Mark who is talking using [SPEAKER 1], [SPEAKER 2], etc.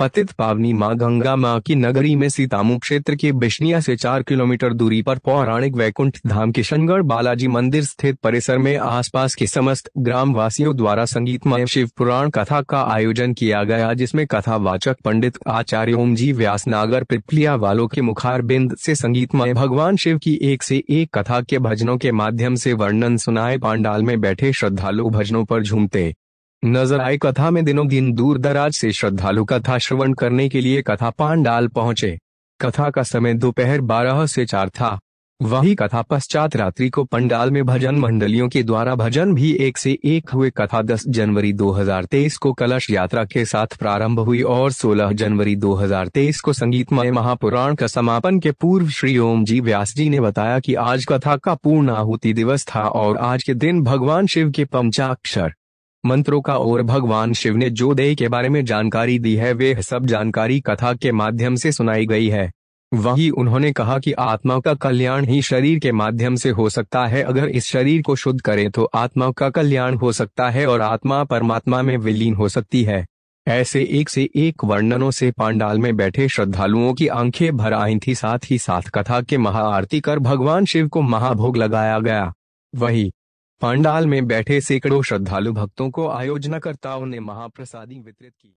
[SPEAKER 1] पतित पावनी माँ गंगा माँ की नगरी में सीतामू क्षेत्र के बिश्निया से चार किलोमीटर दूरी पर पौराणिक वैकुंठ धाम किशनगढ़ बालाजी मंदिर स्थित परिसर में आसपास के समस्त ग्रामवासियों द्वारा संगीतमय शिव पुराण कथा का आयोजन किया गया जिसमें कथा वाचक पंडित आचार्य ओम जी व्यास नागर पिपलिया वालों के मुखार बिंद से संगीतमय भगवान शिव की एक से एक कथा के भजनों के माध्यम से वर्णन सुनाए पांडाल में बैठे श्रद्धालु भजनों पर झूमते नजर आई कथा में दिनों दिन दूर दराज से श्रद्धालु कथा श्रवण करने के लिए कथा पांडाल पहुंचे कथा का समय दोपहर बारह से चार था वही कथा पश्चात रात्रि को पंडाल में भजन मंडलियों के द्वारा भजन भी एक से एक हुए कथा 10 जनवरी 2023 को कलश यात्रा के साथ प्रारंभ हुई और 16 जनवरी 2023 को संगीतमय महापुराण का समापन के पूर्व श्री ओम जी व्यास जी ने बताया कि आज कथा का पूर्ण आहुति दिवस था और आज के दिन भगवान शिव के पंचाक्षर मंत्रों का और भगवान शिव ने जो देह के बारे में जानकारी दी है वे सब जानकारी कथा के माध्यम से सुनाई गई है वही उन्होंने कहा कि आत्मा का कल्याण ही शरीर के माध्यम से हो सकता है अगर इस शरीर को शुद्ध करें तो आत्मा का कल्याण हो सकता है और आत्मा परमात्मा में विलीन हो सकती है ऐसे एक से एक वर्णनों से पांडाल में बैठे श्रद्धालुओं की आंखें भर आई थी साथ ही साथ कथा के महाआरती कर भगवान शिव को महाभोग लगाया गया वही पंडाल में बैठे सैकड़ों श्रद्धालु भक्तों को आयोजनकर्ताओं ने महाप्रसादी वितरित की